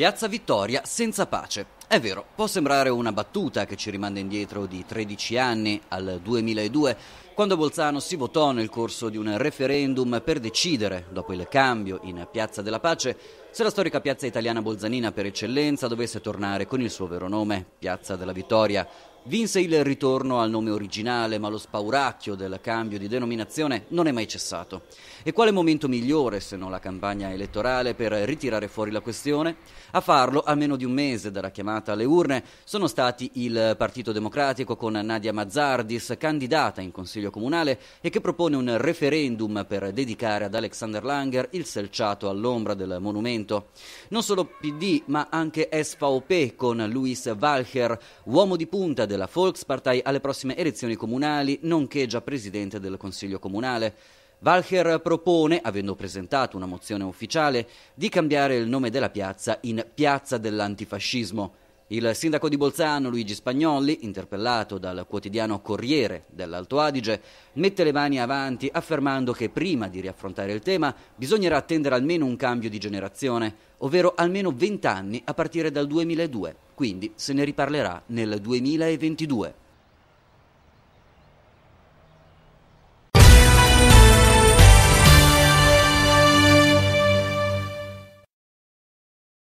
Piazza Vittoria senza pace. È vero, può sembrare una battuta che ci rimanda indietro di 13 anni al 2002, quando Bolzano si votò nel corso di un referendum per decidere, dopo il cambio in Piazza della Pace, se la storica piazza italiana bolzanina per eccellenza dovesse tornare con il suo vero nome, Piazza della Vittoria, Vinse il ritorno al nome originale, ma lo spauracchio del cambio di denominazione non è mai cessato. E quale momento migliore se non la campagna elettorale per ritirare fuori la questione? A farlo, a meno di un mese dalla chiamata alle urne, sono stati il Partito Democratico con Nadia Mazzardis, candidata in Consiglio Comunale e che propone un referendum per dedicare ad Alexander Langer il selciato all'ombra del monumento. Non solo PD, ma anche SVP con Luis Walcher, uomo di punta della Volkspartei alle prossime elezioni comunali, nonché già presidente del Consiglio Comunale. Walcher propone, avendo presentato una mozione ufficiale, di cambiare il nome della piazza in Piazza dell'Antifascismo. Il sindaco di Bolzano, Luigi Spagnolli, interpellato dal quotidiano Corriere dell'Alto Adige, mette le mani avanti affermando che prima di riaffrontare il tema bisognerà attendere almeno un cambio di generazione, ovvero almeno 20 anni a partire dal 2002, quindi se ne riparlerà nel 2022.